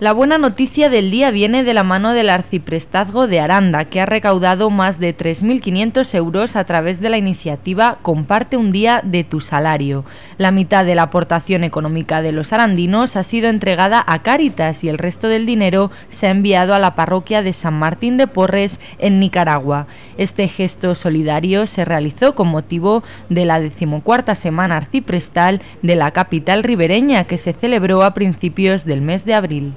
La buena noticia del día viene de la mano del arciprestazgo de Aranda, que ha recaudado más de 3.500 euros a través de la iniciativa Comparte un día de tu salario. La mitad de la aportación económica de los arandinos ha sido entregada a Cáritas y el resto del dinero se ha enviado a la parroquia de San Martín de Porres en Nicaragua. Este gesto solidario se realizó con motivo de la decimocuarta semana arciprestal de la capital ribereña que se celebró a principios del mes de abril.